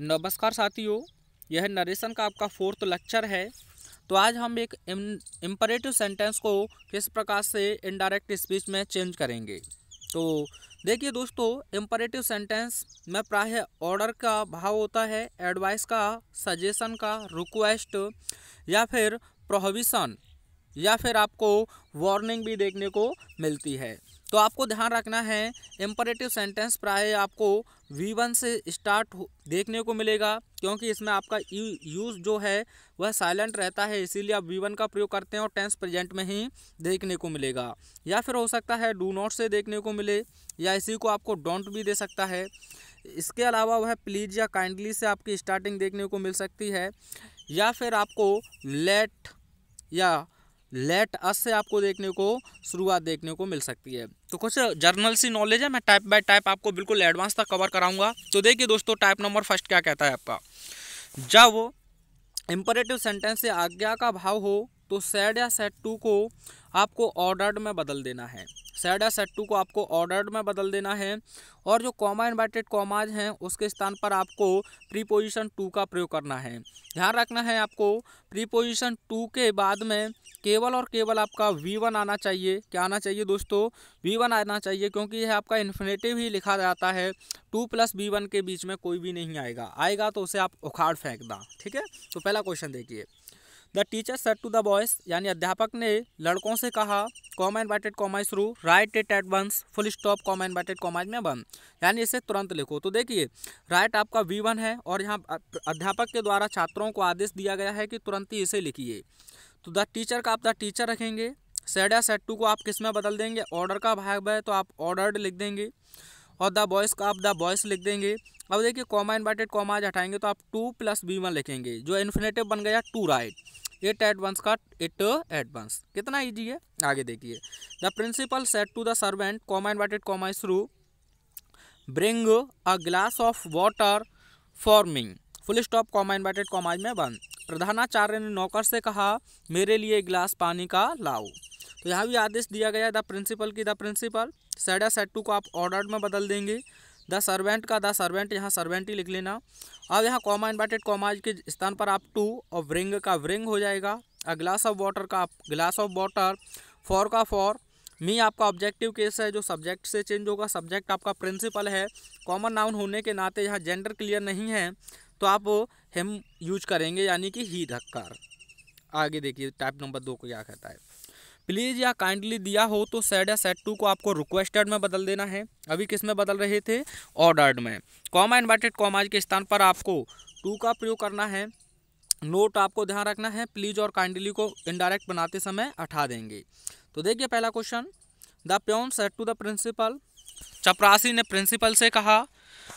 नमस्कार साथियों यह नरेशन का आपका फोर्थ लेक्चर है तो आज हम एक इम्परेटिव सेंटेंस को किस प्रकार से इनडायरेक्ट स्पीच में चेंज करेंगे तो देखिए दोस्तों इम्परेटिव सेंटेंस में प्राय ऑर्डर का भाव होता है एडवाइस का सजेशन का रिक्वेस्ट या फिर प्रोहिबिशन या फिर आपको वार्निंग भी देखने को मिलती है तो आपको ध्यान रखना है एम्परेटिव सेंटेंस प्राय आपको वी वन से स्टार्ट देखने को मिलेगा क्योंकि इसमें आपका यूज जो है वह साइलेंट रहता है इसीलिए आप वी वन का प्रयोग करते हैं और टेंस प्रेजेंट में ही देखने को मिलेगा या फिर हो सकता है डू नॉट से देखने को मिले या इसी को आपको डोंट भी दे सकता है इसके अलावा वह प्लीज़ या काइंडली से आपकी स्टार्टिंग देखने को मिल सकती है या फिर आपको लेट या लेट अस से आपको देखने को शुरुआत देखने को मिल सकती है तो कुछ जर्नल सी नॉलेज है मैं टाइप बाय टाइप आपको बिल्कुल एडवांस तक कवर कराऊंगा तो देखिए दोस्तों टाइप नंबर फर्स्ट क्या कहता है आपका जब इम्परेटिव सेंटेंस से आज्ञा का भाव हो तो सेड या सेट टू को आपको ऑर्डर्ड में बदल देना है सैड या सेट टू को आपको ऑर्डर्ड में बदल देना है और जो कॉमा इन्वर्टेड कॉमाज हैं उसके स्थान पर आपको प्रीपोजिशन टू का प्रयोग करना है ध्यान रखना है आपको प्रीपोजिशन टू के बाद में केवल और केवल आपका वी वन आना चाहिए क्या आना चाहिए दोस्तों वी वन आना चाहिए क्योंकि यह आपका इन्फिनेटिव ही लिखा जाता है टू प्लस वी वन के बीच में कोई भी नहीं आएगा आएगा तो उसे आप उखाड़ फेंकना ठीक है तो पहला क्वेश्चन देखिए the teacher said to the boys यानी अध्यापक ने लड़कों से कहा कॉमा बैटेड कॉमाइज रू write it at once full stop comma बैटेड कॉमाइज में वन यानी इसे तुरंत लिखो तो देखिए राइट आपका वी वन है और यहाँ अध्यापक के द्वारा छात्रों को आदेश दिया गया है कि तुरंत ही इसे लिखिए तो द टीचर का आप द टीचर रखेंगे सेड या सेट टू को आप किस में बदल देंगे ऑर्डर का भाग है तो आप ऑर्डर्ड लिख देंगे और द बॉयज़ का आप द बॉयस लिख देंगे अब देखिए कॉमा इन्वर्टेड कॉमा आज हटाएंगे तो आप टू प्लस बी वन लिखेंगे जो इन्फिनेटिव बन गया टू राइट एट एडवांस का एट एडवांस कितना ईजी है आगे देखिए the principal said to the servant comma inverted comma is through bring a glass of water for me full stop comma inverted commas में बंद प्रधानाचार्य ने नौकर से कहा मेरे लिए एक गिलास पानी का लाओ तो यहाँ भी आदेश दिया गया द प्रिंसिपल की the principal said said said to को आप ऑर्डर में बदल देंगे द सर्वेंट का द सर्वेंट यहाँ सर्वेंट ही लिख लेना अब यहाँ कॉमा इन्वर्टेड कॉमाज के स्थान पर आप टू और व्रिंग का व्रिंग हो जाएगा अ ग्लास ऑफ वाटर का आप ग्लास ऑफ वाटर फॉर का फॉर मी आपका ऑब्जेक्टिव केस है जो सब्जेक्ट से चेंज होगा सब्जेक्ट आपका प्रिंसिपल है कॉमन नाउन होने के नाते यहाँ जेंडर क्लियर नहीं है तो आप हिम यूज करेंगे यानी कि ही धक्कर आगे देखिए टाइप नंबर दो को क्या कहता है प्लीज़ या काइंडली दिया हो तो सेट या सेट टू को आपको रिक्वेस्टेड में बदल देना है अभी किस में बदल रहे थे ऑर्डर्ड में कॉमा इन्वर्टेड कॉमाज के स्थान पर आपको टू का प्रयोग करना है नोट आपको ध्यान रखना है प्लीज़ और काइंडली को इनडायरेक्ट बनाते समय हटा देंगे तो देखिए पहला question the peon said to the principal चपरासी ने प्रिंसिपल से कहा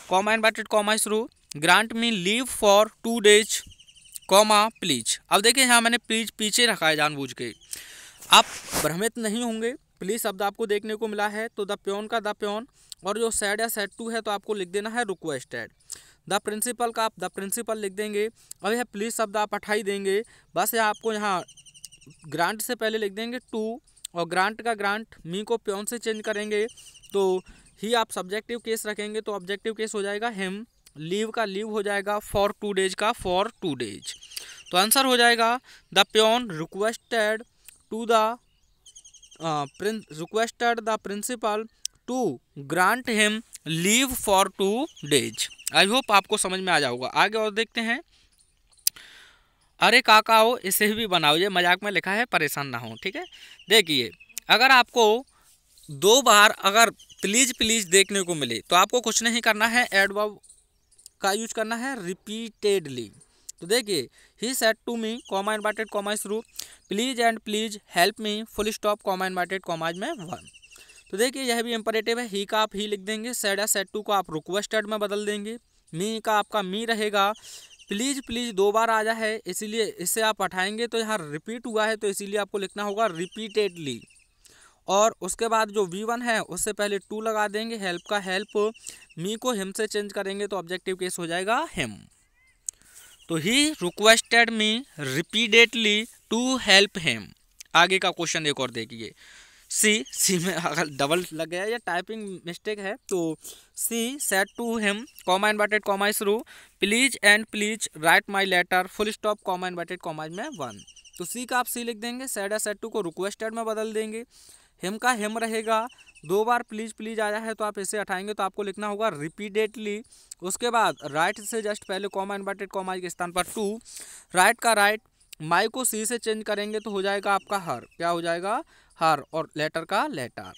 कॉमा इन्वर्टेड कॉमा शुरू grant me leave for two days comma please अब देखिए यहाँ मैंने प्लीज पीछे रखा है जानबूझ के आप भ्रमित नहीं होंगे प्लीज शब्द आपको देखने को मिला है तो द प्योन का द प्योन और जो सेड या सेट टू है तो आपको लिख देना है रिक्वेस्टेड द प्रिंसिपल का आप द प्रिंसिपल लिख देंगे और यह प्लीज शब्द आप हटाई देंगे बस यह आपको यहाँ ग्रांट से पहले लिख देंगे टू और ग्रांट का ग्रांट मी को प्योन से चेंज करेंगे तो ही आप सब्जेक्टिव केस रखेंगे तो ऑब्जेक्टिव केस हो जाएगा हिम लीव का लीव हो जाएगा फॉर टू डेज का फॉर टू डेज तो आंसर हो जाएगा the peon requested to the requested the principal to grant him leave for two days I hope आपको समझ में आ जाओगे आगे और देखते हैं अरे काका हो इसे भी बनाओ ये मजाक में लिखा है परेशान ना हो ठीक है देखिए अगर आपको दो बार अगर प्लीज प्लीज देखने को मिले तो आपको कुछ नहीं करना है एडवर्ब का यूज करना है रिपीटेडली तो देखिए he said to me comma inverted comma through please and please help me full stop comma inverted commas में वन तो देखिए यह भी इम्परेटिव है ही का आप ही लिख देंगे सेट या सेट टू को आप रिक्वेस्टेड में बदल देंगे मी का आपका मी रहेगा प्लीज़ प्लीज़ दो बार आ है इसीलिए इसे आप हटाएंगे तो यहाँ रिपीट हुआ है तो इसीलिए आपको लिखना होगा रिपीटेडली और उसके बाद जो वी वन है उससे पहले टू लगा देंगे हेल्प का हेल्प मी को हिम से चेंज करेंगे तो ऑब्जेक्टिव केस हो जाएगा हिम तो he requested me repeatedly to help him आगे का क्वेश्चन एक और देखिए सी सी में अगर डबल लग गया या टाइपिंग मिस्टेक है तो she said to him comma inverted comma शुरू please and please write my letter full stop comma inverted comma में वन तो सी का आप सी लिख देंगे सेट या सेट टू को रिक्वेस्टेड में बदल देंगे हिम का हिम रहेगा दो बार प्लीज़ प्लीज़ आया है तो आप इसे हटाएंगे तो आपको लिखना होगा रिपीडेटली उसके बाद राइट से जस्ट पहले कॉमा इन्वर्टेड कॉमा के स्थान पर टू राइट का राइट माई को सी से चेंज करेंगे तो हो जाएगा आपका हर क्या हो जाएगा हर और लेटर का letter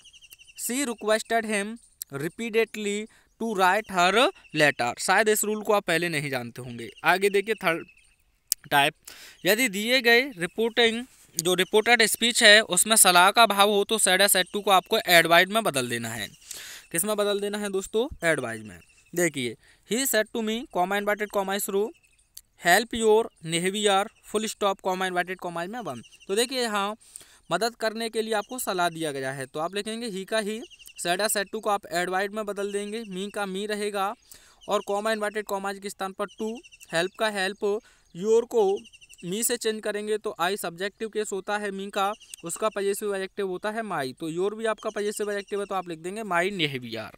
she requested him repeatedly to write her letter शायद इस रूल को आप पहले नहीं जानते होंगे आगे देखिए थर्ड टाइप यदि दिए गए रिपोर्टिंग जो रिपोर्टेड स्पीच है उसमें सलाह का भाव हो तो सेड या सेड टू को आपको एडवाइज में बदल देना है किस में बदल देना है दोस्तों एडवाइज में देखिए he said to me comma inverted commas through help your behaviour full stop comma inverted commas में वन तो देखिए हाँ मदद करने के लिए आपको सलाह दिया गया है तो आप लिखेंगे ही का ही सेट या सेड टू को आप एडवाइज में बदल देंगे मी का मी रहेगा और कॉमा इन्वर्टेड कॉमाइज के स्थान पर टू हेल्प का हेल्प योर को मी से चेंज करेंगे तो आई सब्जेक्टिव केस होता है मी का उसका पजेसिव एजेक्टिव होता है माई तो योर भी आपका पजेसिव एजेक्टिव है तो आप लिख देंगे माई नेहवियार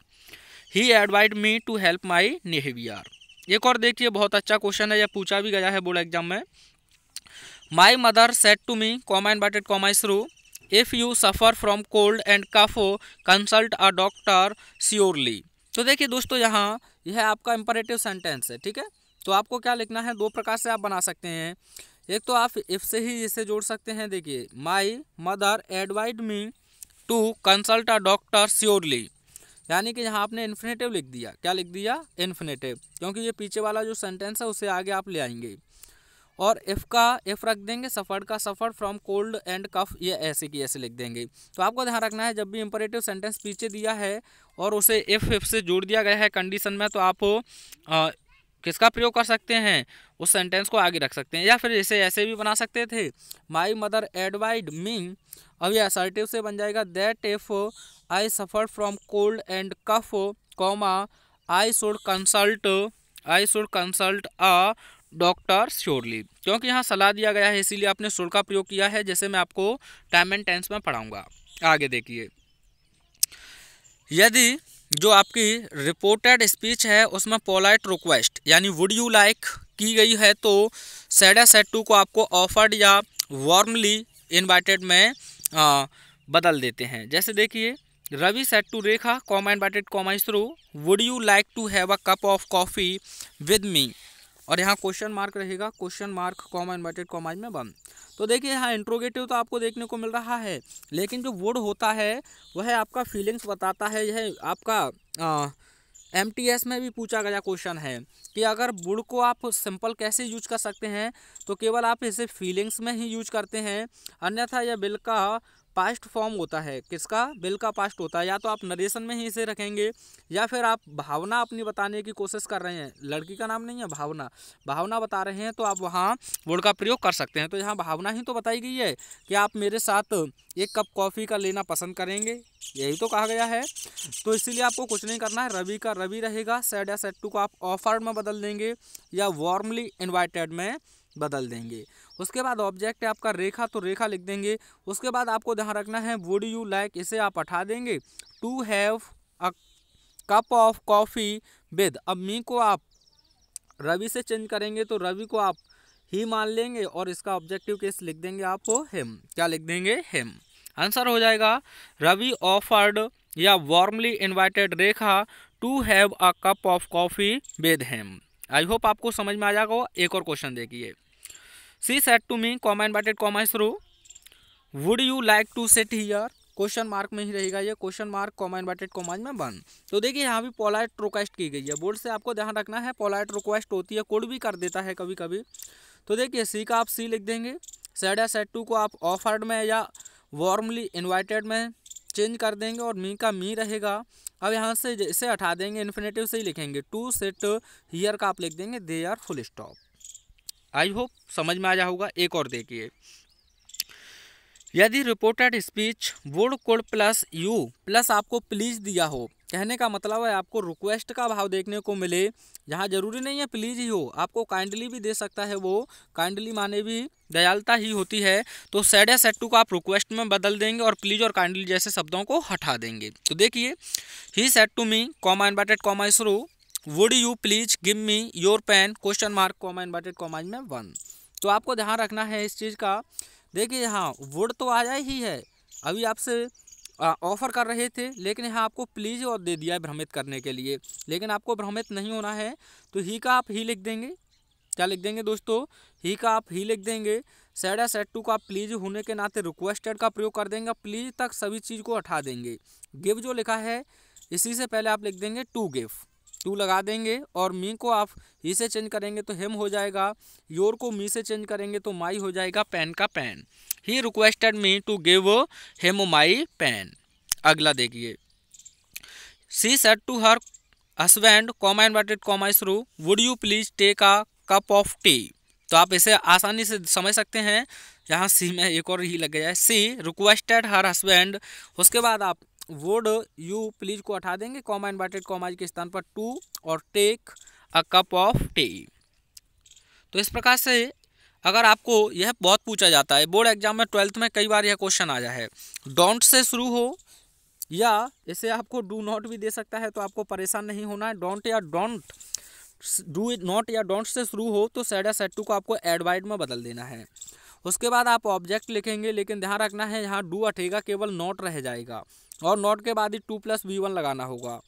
ही एडवाइड मी टू हेल्प माई नेहवियार एक और देखिए बहुत अच्छा क्वेश्चन है यह पूछा भी गया है बोर्ड एग्जाम में my mother said to me comma inverted comma through if you suffer from cold and cough consult a doctor surely तो देखिए दोस्तों यहाँ यह आपका इंपरेटिव सेंटेंस है ठीक है तो आपको क्या लिखना है दो प्रकार से आप बना सकते हैं एक तो आप इफ से ही इसे जोड़ सकते हैं देखिए माई मदर एडवाइड me to consult a doctor surely यानी कि यहाँ आपने इन्फिनेटिव लिख दिया क्या लिख दिया इन्फिनेटिव क्योंकि ये पीछे वाला जो सेंटेंस है उसे आगे आप ले आएंगे और इफ़ का इफ़ रख देंगे सफ़र का suffer from cold and cough ये ऐसे की ऐसे लिख देंगे तो आपको ध्यान रखना है जब भी इम्परेटिव सेंटेंस पीछे दिया है और उसे इफ़ इफ़ से जोड़ दिया गया है कंडीशन में तो आप किसका प्रयोग कर सकते हैं उस सेंटेंस को आगे रख सकते हैं या फिर इसे ऐसे भी बना सकते थे माई मदर एडवाइड मी अब यह असर्टिव से बन जाएगा that if I suffer from cold and cough comma I should consult I should consult a doctor surely क्योंकि यहाँ सलाह दिया गया है इसीलिए आपने शुड का प्रयोग किया है जैसे मैं आपको टाइम एंड टेंस में पढ़ाऊँगा आगे देखिए यदि जो आपकी रिपोर्टेड स्पीच है उसमें पोलाइट रिक्वेस्ट यानी वुड यू लाइक की गई है तो सैडा सेट टू को आपको ऑफर्ड या वार्मली इन्वाइटेड में आ, बदल देते हैं जैसे देखिए Ravi said to Rekha comma invited comma through would you like to have a cup of coffee with me और यहाँ क्वेश्चन मार्क रहेगा question mark comma inverted commas में बंद तो देखिए यहाँ इंट्रोगेटिव तो आपको देखने को मिल रहा है लेकिन जो वर्ड होता है वह आपका फीलिंग्स बताता है यह आपका एम में भी पूछा गया क्वेश्चन है कि अगर वुड को आप सिंपल कैसे यूज कर सकते हैं तो केवल आप इसे फीलिंग्स में ही यूज करते हैं अन्यथा यह बिल का पास्ट फॉर्म होता है किसका बिल का पास्ट होता है या तो आप नरेशन में ही इसे रखेंगे या फिर आप भावना अपनी बताने की कोशिश कर रहे हैं लड़की का नाम नहीं है भावना भावना बता रहे हैं तो आप वहाँ वर्ड का प्रयोग कर सकते हैं तो यहाँ भावना ही तो बताई गई है कि आप मेरे साथ एक कप कॉफ़ी का लेना पसंद करेंगे यही तो कहा गया है तो इसीलिए आपको कुछ नहीं करना है रवि का रवि रहेगा सेड या सेट टू को आप ऑफर में बदल देंगे या वार्मली इन्वाइटेड में बदल देंगे उसके बाद ऑब्जेक्ट है आपका रेखा तो रेखा लिख देंगे उसके बाद आपको ध्यान रखना है वुड यू लाइक इसे आप हटा देंगे to have a cup of coffee with अब मी को आप रवि से चेंज करेंगे तो रवि को आप ही मान लेंगे और इसका ऑब्जेक्टिव केस लिख देंगे आप हिम क्या लिख देंगे हिम आंसर हो जाएगा रवि ऑफर्ड या warmly invited Rekha to have a cup of coffee with him I hope आपको समझ में आ जाएगा एक और क्वेश्चन देखिए she said to me comma inverted comma through would you like to sit here question mark में ही रहेगा ये question mark comma inverted commas में बन तो देखिए यहाँ भी पोलाइट रिक्वेस्ट की गई है बोर्ड से आपको ध्यान रखना है पोलाइट रिक्वेस्ट होती है कोड भी कर देता है कभी कभी तो देखिए सी का आप सी लिख देंगे सेट या सेट टू को आप ऑफर्ड में या वार्मली इन्वाइटेड में चेंज कर देंगे और मी का मी रहेगा अब यहाँ से इसे हटा देंगे इन्फिनेटिव से ही लिखेंगे टू सेट हीयर का आप लिख देंगे they are full stop I hope समझ में आ जा होगा एक और देखिए यदि reported speech would could plus you plus आपको प्लीज़ दिया हो कहने का मतलब है आपको रिक्वेस्ट का भाव देखने को मिले यहाँ ज़रूरी नहीं है प्लीज़ ही हो आपको काइंडली भी दे सकता है वो काइंडली माने भी दयालता ही होती है तो सेड या सेट टू को आप रिक्वेस्ट में बदल देंगे और प्लीज़ और काइंडली जैसे शब्दों को हटा देंगे तो देखिए he said to me comma inverted comma through रू would you please give me your pen question mark comma inverted comma में वन तो आपको ध्यान रखना है इस चीज़ का देखिए यहाँ वुड तो आया ही है अभी आपसे ऑफ़र कर रहे थे लेकिन यहाँ आपको प्लीज़ और दे दिया है भ्रमित करने के लिए लेकिन आपको भ्रमित नहीं होना है तो ही का आप ही लिख देंगे क्या लिख देंगे दोस्तों ही का आप ही लिख देंगे सैड या सेट टू का प्लीज होने के नाते रिक्वेस्टेड का प्रयोग कर देंगे प्लीज तक सभी चीज़ को हटा देंगे गिव जो लिखा है इसी से पहले आप लिख देंगे टू गिफ्ट टू लगा देंगे और मी को आप ही से चेंज करेंगे तो हेम हो जाएगा योर को मी से चेंज करेंगे तो माई हो जाएगा पेन का pen he requested me to give him my pen अगला देखिए she said to her husband comma inverted comma through would you please take a cup of tea तो आप इसे आसानी से समझ सकते हैं यहाँ सी में एक और ही लग गया है सी रिक्वेस्टेड हर हसबैंड उसके बाद आप वोड यू प्लीज को हटा देंगे कॉमा इन्वर्टेड कॉमाज के स्थान पर टू और take a cup of tea तो इस प्रकार से अगर आपको यह बहुत पूछा जाता है बोर्ड एग्जाम में ट्वेल्थ में कई बार यह क्वेश्चन आया है डोंट से शुरू हो या इसे आपको डू नॉट भी दे सकता है तो आपको परेशान नहीं होना है डोंट या डोंट डू नॉट या डोंट से शुरू हो तो सैड या सेट टू को आपको एडवाइड में बदल देना है उसके बाद आप ऑब्जेक्ट लिखेंगे लेकिन ध्यान रखना है यहाँ डू हटेगा केवल नॉट रह जाएगा और नॉट के बाद ही टू प्लस वी वन लगाना होगा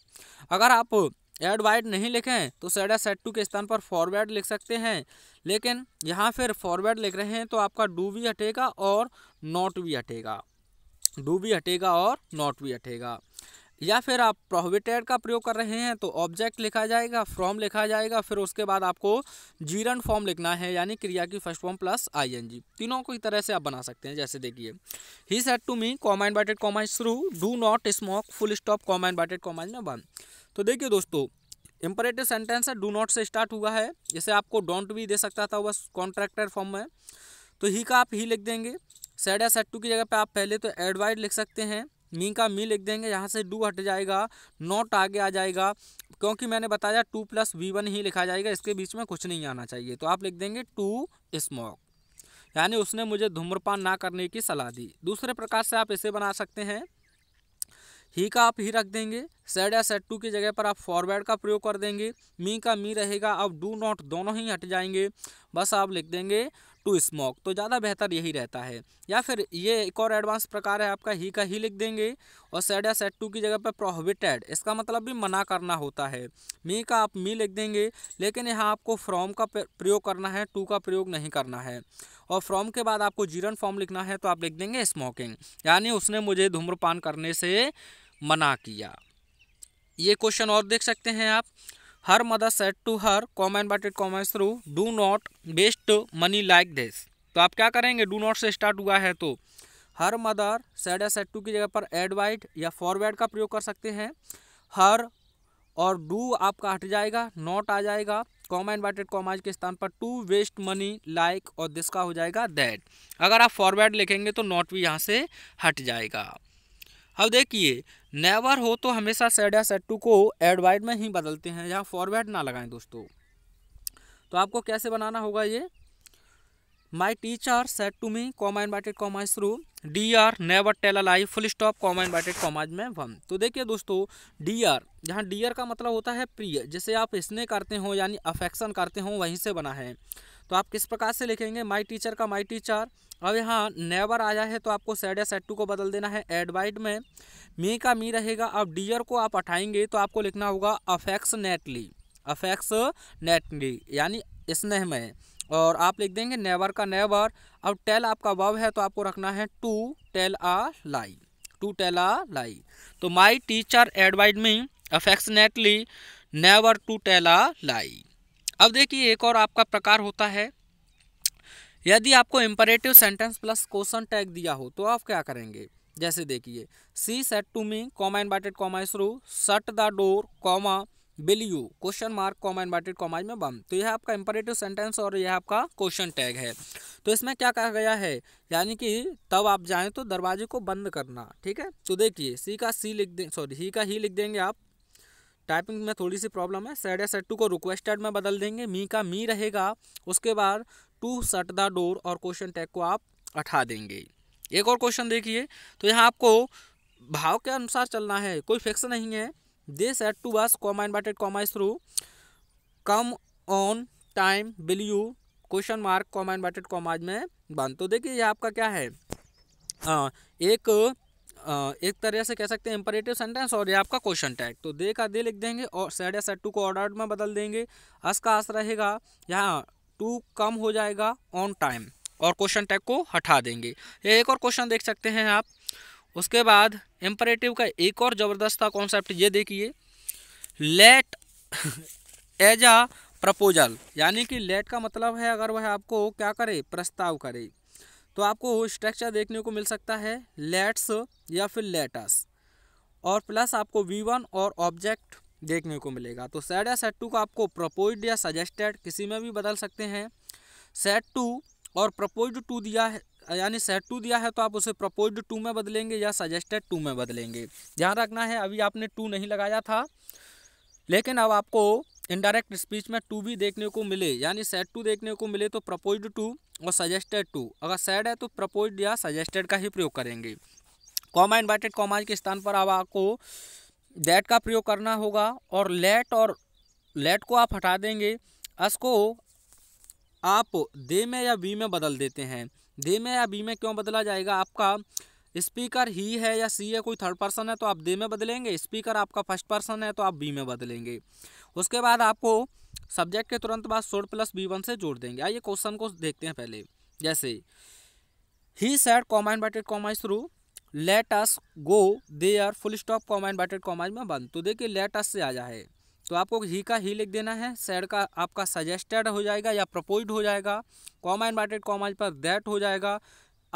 अगर आप एड वाइड नहीं लिखें तो सेडा सेट टू के स्थान पर फॉरवर्ड लिख सकते हैं लेकिन यहाँ फिर फॉरवर्ड लिख रहे हैं तो आपका डू भी हटेगा और नॉट भी हटेगा डू भी हटेगा और नॉट भी हटेगा या फिर आप प्रोहिबिटेड का प्रयोग कर रहे हैं तो ऑब्जेक्ट लिखा जाएगा फ्रॉम लिखा जाएगा फिर उसके बाद आपको जीरन फॉर्म लिखना है यानी क्रिया की first form plus I N G तीनों को इस तरह से आप बना सकते हैं जैसे देखिए he said to me comma inverted comma through do not smoke full stop comma inverted comma वन तो देखिए दोस्तों इम्परेटिव सेंटेंस है डू नॉट से स्टार्ट हुआ है जैसे आपको डोंट भी दे सकता था बस कॉन्ट्रैक्टर फॉर्म में तो ही का आप ही लिख देंगे सैड या सेट टू की जगह पर आप पहले तो एडवाइड लिख सकते हैं मी का मी लिख देंगे यहाँ से डू हट जाएगा नॉट आगे आ जाएगा क्योंकि मैंने बताया टू प्लस वी वन ही लिखा जाएगा इसके बीच में कुछ नहीं आना चाहिए तो आप लिख देंगे टू स्मोक यानी उसने मुझे धूम्रपान ना करने की सलाह दी दूसरे प्रकार से आप इसे बना सकते हैं ही का आप ही रख देंगे सेड या सेट टू की जगह पर आप फॉरवर्ड का प्रयोग कर देंगे मी का मी रहेगा अब डू नॉट दोनों ही हट जाएंगे बस आप लिख देंगे टू स्मोक तो ज़्यादा बेहतर यही रहता है या फिर ये एक और एडवांस प्रकार है आपका ही का ही लिख देंगे और सेड या सेट टू की जगह पर प्रोहिबिटेड इसका मतलब भी मना करना होता है मी का आप मी लिख देंगे लेकिन यहाँ आपको फ्रॉम का प्रयोग करना है टू का प्रयोग नहीं करना है और फ्रॉम के बाद आपको जीरन फॉर्म लिखना है तो आप लिख देंगे स्मोकिंग यानी उसने मुझे धूम्रपान करने से मना किया ये क्वेश्चन और देख सकते हैं आप mother said to her comma comma inverted commas through do not waste money like this तो आप क्या करेंगे डू नॉट से स्टार्ट हुआ है तो हर मदर सेट या सेट टू की जगह पर एडवाइड या फॉरवर्ड का प्रयोग कर सकते हैं हर और डू आपका हट जाएगा नॉट आ जाएगा कॉमन इन्वर्टेड कॉमाज के स्थान पर टू वेस्ट मनी लाइक और दिस का हो जाएगा दैट अगर आप फॉरवर्ड लिखेंगे तो नॉट भी यहाँ से हट जाएगा अब देखिए नेवर हो तो हमेशा सेड या सेट टू को एडवाइड में ही बदलते हैं यहाँ फॉरवर्ड ना लगाएं दोस्तों तो आपको कैसे बनाना होगा ये my teacher said to me comma invited comma through dear never tell a lie full stop comma inverted commas में वन तो देखिए दोस्तों डी आर जहाँ डी आर का मतलब होता है प्रिय जैसे आप इसने करते हो यानी अफेक्शन करते हो वहीं से बना है तो आप किस प्रकार से लिखेंगे माई टीचर का माई टीचर अब यहाँ नेवर आया है तो आपको सेड या सेट टू को बदल देना है एडवाइड में मी का मी रहेगा अब डियर को आप हटाएंगे तो आपको लिखना होगा अफेक्स नेटली अफेक्स नेटली यानी स्नेह में और आप लिख देंगे नेवर का नेवर अब टेल आपका वब है तो आपको रखना है to tell a lie to tell a lie तो माई टीचर एडवाइड me affectionately never to tell a lie अब देखिए एक और आपका प्रकार होता है यदि आपको imperative sentence plus question tag दिया हो तो आप क्या करेंगे जैसे देखिए she said to me comma inverted comma इस shut the door comma will you question mark comma inverted commas में बम तो यह आपका इम्परेटिव सेंटेंस और यह आपका क्वेश्चन टैग है तो इसमें क्या कहा गया है यानी कि तब आप जाएं तो दरवाजे को बंद करना ठीक है तो देखिए सी का सी लिख दें सॉरी ही का ही लिख देंगे आप टाइपिंग में थोड़ी सी प्रॉब्लम है सेट या सेट टू को रिक्वेस्टेड में बदल देंगे मी का मी रहेगा उसके बाद टू सट द डोर और क्वेश्चन टैग को आप उठा देंगे एक और क्वेश्चन देखिए तो यहाँ आपको भाव के अनुसार चलना है कोई फिक्स नहीं है they said to us comma inverted comma through come on time will you question mark comma inverted commas में बंद तो देखिए ये आपका क्या है आ, हाँ, एक एक तरह से कह सकते हैं इंपरेटिव सेंटेंस और ये आपका क्वेश्चन टैग तो दे का दे लिख देंगे और सेड या सेट टू को ऑर्डर में बदल देंगे अस का अस रहेगा यहाँ टू कम हो जाएगा ऑन टाइम और क्वेश्चन टैग को हटा देंगे ये एक और क्वेश्चन देख सकते हैं आप उसके बाद इम्परेटिव का एक और ज़बरदस्त कॉन्सेप्ट ये देखिए लेट एज अ प्रपोजल यानी कि लेट का मतलब है अगर वह आपको क्या करे प्रस्ताव करे तो आपको वो स्ट्रक्चर देखने को मिल सकता है लेट्स या फिर लेटस और प्लस आपको वी वन और ऑब्जेक्ट देखने को मिलेगा तो सेट या सेट टू को आपको प्रपोज्ड या सजेस्टेड किसी में भी बदल सकते हैं सेट टू और प्रपोज्ड टू दिया है यानी सेट टू दिया है तो आप उसे प्रपोज्ड टू में बदलेंगे या सजेस्टेड टू में बदलेंगे ध्यान रखना है अभी आपने टू नहीं लगाया था लेकिन अब आपको इनडायरेक्ट स्पीच में टू भी देखने को मिले यानी सेट टू देखने को मिले तो प्रपोज्ड टू और सजेस्टेड टू अगर सेड है तो प्रपोज्ड या सजेस्टेड का ही प्रयोग करेंगे कॉमा इन्वर्टेड कॉमा के स्थान पर अब आपको दैट का प्रयोग करना होगा और लेट और लेट को आप हटा देंगे अस को आप दे में या बी में बदल देते हैं दे में या बी में क्यों बदला जाएगा आपका स्पीकर ही है या सी है कोई थर्ड पर्सन है तो आप दे में बदलेंगे स्पीकर आपका फर्स्ट पर्सन है तो आप बी में बदलेंगे उसके बाद आपको सब्जेक्ट के तुरंत बाद सोड प्लस बी वन से जोड़ देंगे आइए क्वेश्चन को देखते हैं पहले जैसे ही सेट कॉमा बैटेड comma through let us go they are full stop comma बैटेड कॉमाइज में बंद तो देखिए लेट अस से आ जाए तो आपको ही का ही लिख देना है सैड का आपका सजेस्टेड हो जाएगा या प्रपोज्ड हो जाएगा कॉमा बैटेड कॉमाज पर दैट हो जाएगा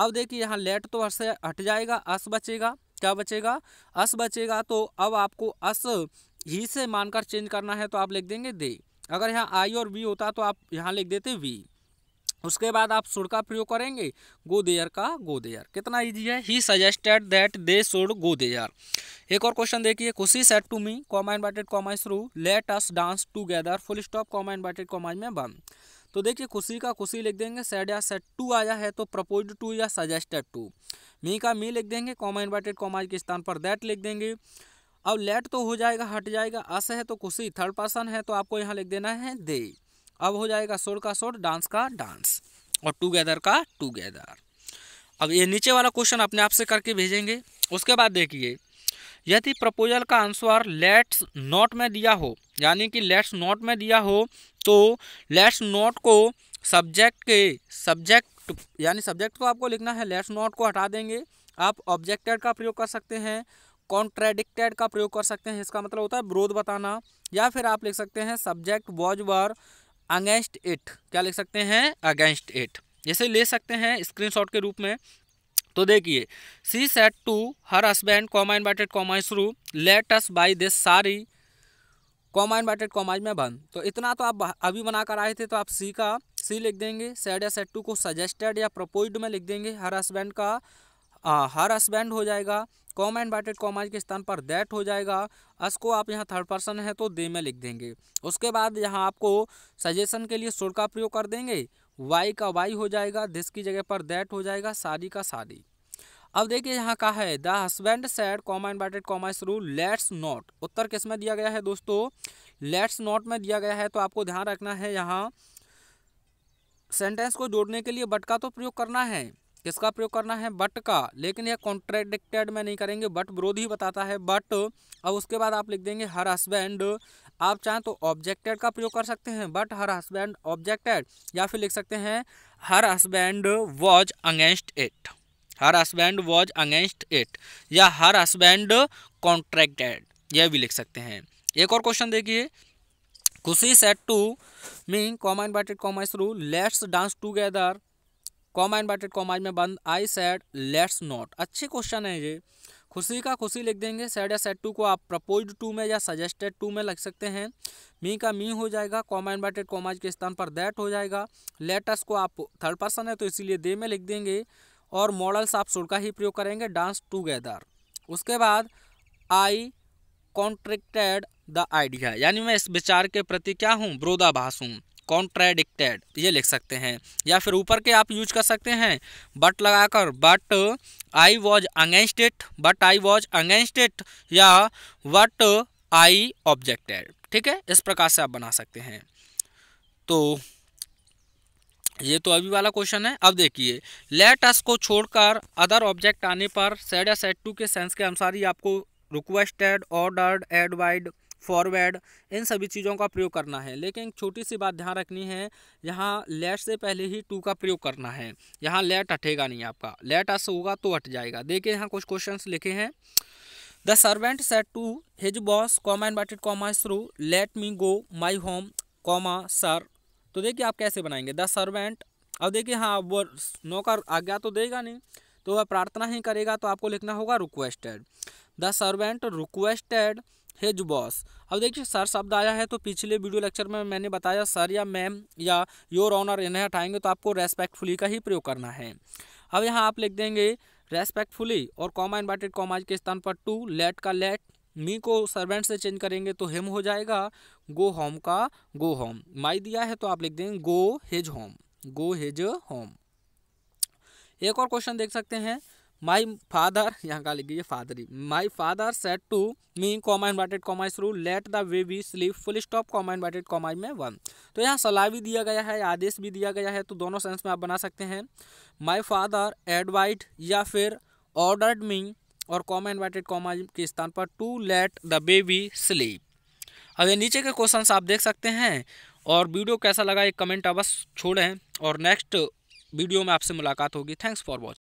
अब देखिए यहाँ लेट तो हट जाएगा अस बचेगा क्या बचेगा अस बचेगा तो अब आपको अस ही से मानकर चेंज करना है तो आप लिख देंगे दे अगर यहाँ आई और वी होता तो आप यहाँ लिख देते वी उसके बाद आप सुड का प्रयोग करेंगे गो देयर का गो देयर कितना इजी है ही suggested that they should go there एक और क्वेश्चन देखिए Khushi said to me comma inverted commas through let us dance together full stop comma inverted commas में बंद तो देखिए खुशी का खुशी लिख देंगे सेट या सेट टू आया है तो प्रपोज टू या सजेस्टेड टू मी का मी लिख देंगे कॉमा इन्वर्टेड कॉमाइज के स्थान पर दैट लिख देंगे अब लेट तो हो जाएगा हट जाएगा अस है तो कुशी थर्ड पर्सन है तो आपको यहाँ लिख देना है दे अब हो जाएगा शोर का शोर डांस का डांस और टुगेदर का टुगेदर अब ये नीचे वाला क्वेश्चन अपने आप से करके भेजेंगे उसके बाद देखिए यदि प्रपोजल का आंसर लेट्स नॉट में दिया हो यानी कि लेट्स नॉट में दिया हो तो लेट्स नॉट को सब्जेक्ट के सब्जेक्ट यानी सब्जेक्ट को आपको लिखना है लेट्स नॉट को हटा देंगे आप ऑब्जेक्टेड का प्रयोग कर सकते हैं कॉन्ट्रेडिक्टेड का प्रयोग कर सकते हैं इसका मतलब होता है विरोध बताना या फिर आप लिख सकते हैं subject was were against it क्या लिख सकते हैं अगेंस्ट इट जैसे ले सकते हैं स्क्रीनशॉट के रूप में तो देखिए she said to her husband comma inverted comma शुरू let us buy this sari comma inverted commas में बंद तो इतना तो आप अभी बनाकर आए थे तो आप सी का सी लिख देंगे सेट या सेट टू को सजेस्टेड या प्रपोज्ड में लिख देंगे हर हस्बैंड का आ, हर हस्बैंड हो जाएगा कॉमा इन्वर्टेड कॉमाज के स्थान पर दैट हो जाएगा अस को आप यहाँ थर्ड पर्सन है तो दे में लिख देंगे उसके बाद यहाँ आपको सजेशन के लिए सुर का प्रयोग कर देंगे वाई का वाई हो जाएगा दिस की जगह पर दैट हो जाएगा शादी का शादी अब देखिए यहाँ का है the husband said comma inverted comma through let's not उत्तर किस में दिया गया है दोस्तों लेट्स नॉट में दिया गया है तो आपको ध्यान रखना है यहाँ सेंटेंस को जोड़ने के लिए बट का तो प्रयोग करना है किसका प्रयोग करना है बट का लेकिन यह कॉन्ट्रेडिक्टेड में नहीं करेंगे बट विरोध ही बताता है बट अब उसके बाद आप लिख देंगे हर हस्बैंड आप चाहें तो ऑब्जेक्टेड का प्रयोग कर सकते हैं बट हर हस्बैंड ऑब्जेक्टेड या फिर लिख सकते हैं her husband was against it her husband was against it या हर हस्बैंड कॉन्ट्रेक्टेड यह भी लिख सकते हैं एक और क्वेश्चन देखिए Khushi said to me comma invited comma through let's dance together comma inverted commas में बंद आई सैड लेट्स नॉट अच्छे क्वेश्चन है ये खुशी का खुशी लिख देंगे सैड या सेट टू को आप प्रपोज टू में या सजेस्टेड टू में लग सकते हैं मी का मी हो जाएगा कॉमा इन्वर्टेड कॉमाज के स्थान पर दैट हो जाएगा लेटस को आप थर्ड पर्सन है तो इसीलिए दे में लिख देंगे और मॉडल्स आप सुर का ही प्रयोग करेंगे डांस टूगेदर उसके बाद आई कॉन्ट्रिक्टेड द आइडिया यानी मैं इस विचार के प्रति क्या हूँ विरोधाभास हूँ कॉन्ट्राडिक्टेड ये लिख सकते हैं या फिर ऊपर के आप यूज कर सकते हैं बट लगाकर but I was against it but I was against it या वट आई ऑब्जेक्टेड ठीक है इस प्रकार से आप बना सकते हैं तो ये तो अभी वाला क्वेश्चन है अब देखिए लेट अस को छोड़कर अदर ऑब्जेक्ट आने पर सेड या सेट टू के सेंस के अनुसार ही आपको रिक्वेस्टेड ऑर्डर्ड एडवाइड फॉरवर्ड इन सभी चीज़ों का प्रयोग करना है लेकिन छोटी सी बात ध्यान रखनी है यहाँ लेट से पहले ही टू का प्रयोग करना है यहाँ लेट हटेगा नहीं आपका लेट अस होगा तो हट जाएगा देखिए यहाँ कुछ क्वेश्चन लिखे हैं the servant said to his boss comma inverted comma through let me go my home comma sir तो देखिए आप कैसे बनाएंगे द सर्वेंट अब देखिए हाँ वो नौकर आज्ञा तो देगा नहीं तो वह प्रार्थना ही करेगा तो आपको लिखना होगा requested the servant requested his boss अब देखिए सर शब्द आया है तो पिछले वीडियो लेक्चर में मैंने बताया सर या मैम या योर ऑनर इन्हें हटाएंगे तो आपको रेस्पेक्टफुली का ही प्रयोग करना है अब यहाँ आप लिख देंगे रेस्पेक्टफुली और कॉमा इन्वर्टेड कॉमाज के स्थान पर टू लेट का लेट मी को सर्वेंट से चेंज करेंगे तो हिम हो जाएगा गो होम का गो होम माई दिया है तो आप लिख देंगे go his home go his home एक और क्वेश्चन देख सकते हैं माई फादर यहाँ का लिख दीजिए फादर ही my father said to me comma inverted comma through let the baby sleep full stop comma inverted comma में वन तो यहाँ सलाह भी दिया गया है आदेश भी दिया गया है तो दोनों सेंस में आप बना सकते हैं माई फादर एडवाइड या फिर ऑर्डर्ड मी और कॉमा इन्वर्टेड कॉमा के स्थान पर to let the baby sleep अब नीचे के क्वेश्चन आप देख सकते हैं और वीडियो कैसा लगा एक कमेंट अवश्य छोड़ें और नेक्स्ट वीडियो में आपसे मुलाकात होगी थैंक्स फॉर वॉचिंग